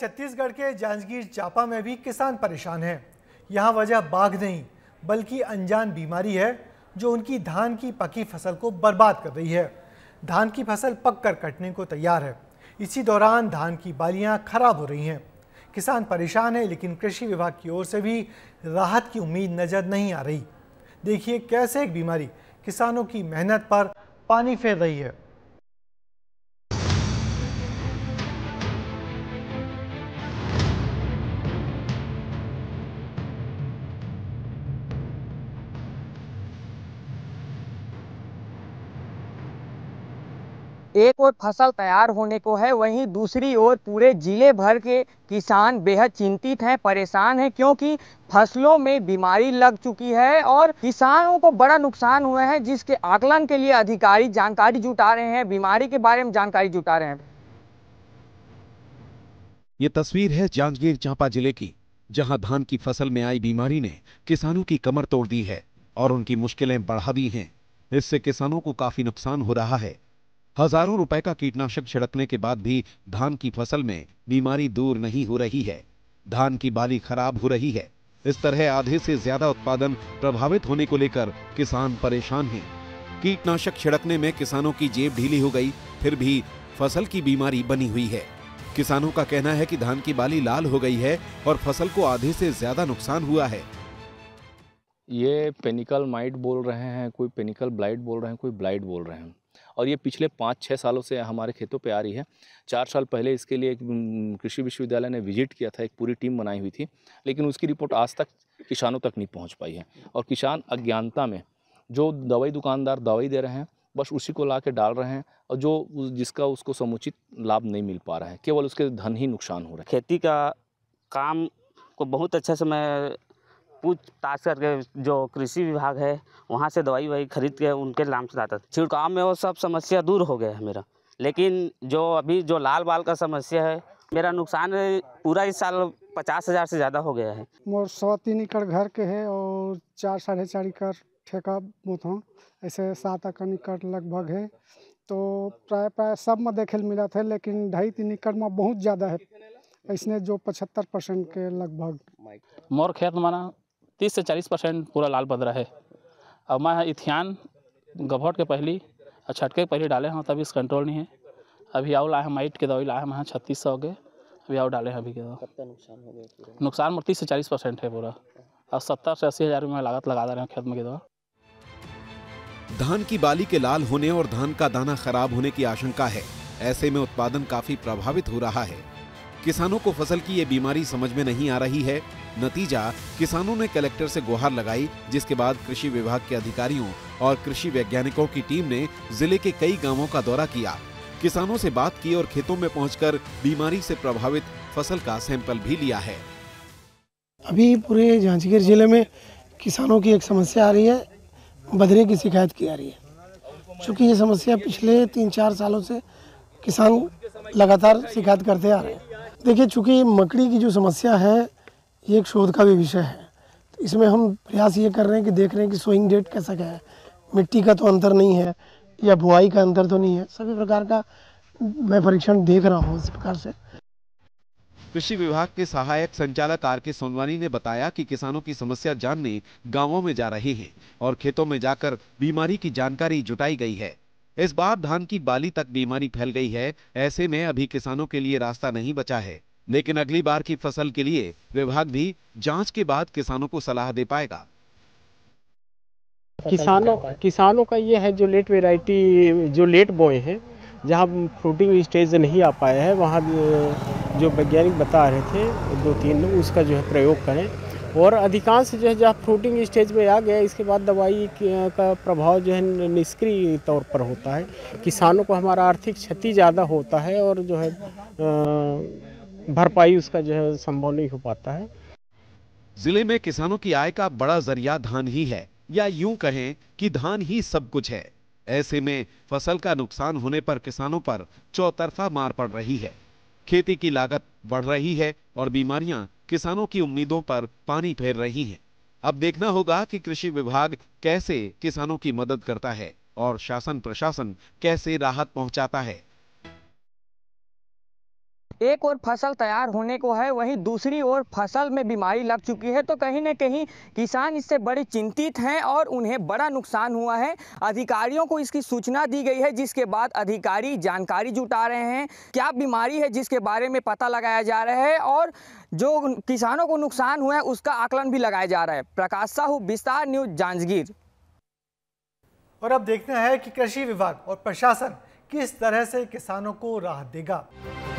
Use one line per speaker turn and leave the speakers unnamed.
छत्तीसगढ़ के जांजगीर चापा में भी किसान परेशान हैं यहाँ वजह बाघ नहीं बल्कि अनजान बीमारी है जो उनकी धान की पकी फसल को बर्बाद कर रही है धान की फसल पक कर कटने को तैयार है इसी दौरान धान की बालियाँ खराब हो रही हैं किसान परेशान है लेकिन कृषि विभाग की ओर से भी राहत की उम्मीद नज़र नहीं आ रही देखिए कैसे एक बीमारी किसानों की मेहनत पर पानी फेर रही
है एक और फसल तैयार होने को है वहीं दूसरी ओर पूरे ज़िले भर के किसान बेहद चिंतित हैं परेशान हैं क्योंकि फसलों में बीमारी लग चुकी है और किसानों को बड़ा नुकसान हुआ है जिसके आकलन के लिए अधिकारी जानकारी जुटा रहे हैं बीमारी के बारे में जानकारी जुटा रहे हैं
ये तस्वीर है जांजगीर चांपा जिले की जहां धान की फसल में आई बीमारी ने किसानों की कमर तोड़ दी है और उनकी मुश्किलें बढ़ा दी हैं इससे किसानों को काफी नुकसान हो रहा है हजारों रुपए का कीटनाशक छिड़कने के बाद भी धान की फसल में बीमारी दूर नहीं हो रही है धान की बाली खराब हो रही है इस तरह आधे से ज्यादा उत्पादन प्रभावित होने को लेकर किसान परेशान हैं। कीटनाशक छिड़कने में किसानों की जेब ढीली हो गई फिर भी फसल की बीमारी बनी हुई है किसानों का कहना है कि धान की बाली लाल हो गई है और फसल को आधे से ज्यादा नुकसान हुआ है ये पेनिकल माइट बोल रहे हैं कोई पेनिकल ब्लाइट बोल रहे हैं कोई ब्लाइट बोल रहे हैं और ये पिछले पाँच छः सालों से हमारे खेतों पर आ रही है चार साल पहले इसके लिए एक कृषि विश्वविद्यालय ने विजिट किया था एक पूरी टीम बनाई हुई थी लेकिन उसकी रिपोर्ट आज तक किसानों तक नहीं पहुँच पाई है और किसान अज्ञानता में जो दवाई दुकानदार दवाई दे रहे हैं बस उसी को ला के डाल रहे हैं और जो जिसका उसको समुचित लाभ नहीं मिल पा रहा है केवल उसके धन ही नुकसान हो रहा है
खेती का काम को बहुत अच्छा से मैं पूछताछ करके जो कृषि विभाग है वहाँ से दवाई ववाई खरीद के उनके नाम से लाता छिड़काव में वो सब समस्या दूर हो गया है मेरा लेकिन जो अभी जो लाल बाल का समस्या है मेरा नुकसान पूरा इस साल पचास हज़ार से ज़्यादा हो गया है मोर सौ तीन एकड़ घर के है और चार साढ़े चार एकड़ ठेका बोत हूँ ऐसे सात एकड़ एकड़ लगभग है तो प्राय प्राय सब में देखे मिला था लेकिन ढाई तीन एकड़ में बहुत ज़्यादा है इसने जो पचहत्तर परसेंट के लगभग
मोर खेत माना तीस से चालीस परसेंट पूरा लाल बदरा है अब मैं इथियान गभट के पहली और छटके पहले पहली डाले हैं तभी इस कंट्रोल नहीं है अभी आओ लाए हैं माइट के दवाई लाए हैं छत्तीस सौ के अभी आओ डाले हैं अभी के दवाई नुकसान नुकसान में मतलब तीस से चालीस परसेंट है पूरा और सत्तर से अस्सी हज़ार में लागत लगा दे
रहे हैं खेत में के दवा
धान की बाली के लाल होने और धान का दाना खराब होने की आशंका है ऐसे में उत्पादन काफी प्रभावित हो रहा है किसानों को फसल की ये बीमारी समझ में नहीं आ रही है नतीजा किसानों ने कलेक्टर से गुहार लगाई जिसके बाद कृषि विभाग के अधिकारियों और कृषि वैज्ञानिकों की टीम ने जिले के कई गांवों का दौरा किया किसानों से बात की और खेतों में पहुंचकर बीमारी से प्रभावित फसल का सैंपल भी लिया है अभी पूरे जांजगीर जिले में किसानों की एक समस्या आ रही है बदरे की शिकायत की आ रही है चूँकि ये समस्या पिछले तीन चार सालों से किसान लगातार शिकायत करते आ रहे हैं देखिए चूंकि मकड़ी की जो समस्या है ये एक शोध का भी विषय है तो इसमें हम प्रयास ये कर रहे हैं कि देख रहे हैं कि सोइंग डेट कैसा क्या है मिट्टी का तो अंतर नहीं है या बुआई का अंतर तो नहीं है सभी प्रकार का मैं परीक्षण देख रहा हूँ इस प्रकार से कृषि विभाग के सहायक संचालक आर के सोनवानी ने बताया कि किसानों की समस्या जानने गांवों में जा रही है और खेतों में जाकर बीमारी की जानकारी जुटाई गई है इस बार धान की बाली तक बीमारी फैल गई है ऐसे में अभी किसानों के लिए रास्ता नहीं बचा है लेकिन अगली बार की फसल के लिए विभाग भी जांच के बाद किसानों को सलाह दे पाएगा
किसानों किसानों का ये है जो लेट वेराइटी जो लेट बोए हैं जहाँ फ्रूटिंग स्टेज नहीं आ पाया है वहाँ जो वैज्ञानिक बता रहे थे दो तीन उसका जो है प्रयोग करें और अधिकांश जो है जब फ्रूटिंग स्टेज में आ गया इसके बाद दवाई का प्रभाव जो है निष्क्रिय तौर पर होता है किसानों को हमारा आर्थिक क्षति ज़्यादा होता है और जो है भरपाई उसका जो है संभव नहीं हो पाता है
जिले में किसानों की आय का बड़ा जरिया धान ही है या यूं कहें कि धान ही सब कुछ है ऐसे में फसल का नुकसान होने पर किसानों पर चौतरफा मार पड़ रही है खेती की लागत बढ़ रही है और बीमारियां किसानों की उम्मीदों पर पानी फेर रही है अब देखना होगा कि कृषि विभाग कैसे किसानों की मदद करता है और शासन प्रशासन कैसे राहत पहुंचाता है
एक और फसल तैयार होने को है वहीं दूसरी ओर फसल में बीमारी लग चुकी है तो कहीं ना कहीं किसान इससे बड़े चिंतित हैं और उन्हें बड़ा नुकसान हुआ है अधिकारियों को इसकी सूचना दी गई है जिसके बाद अधिकारी जानकारी जुटा रहे हैं क्या बीमारी है जिसके बारे में पता लगाया जा रहा है और जो किसानों को नुकसान हुआ है उसका आकलन भी लगाया जा रहा है प्रकाश साहू विस्तार न्यूज जांजगीर और अब देखना है कि कृषि विभाग और प्रशासन
किस तरह से किसानों को राहत देगा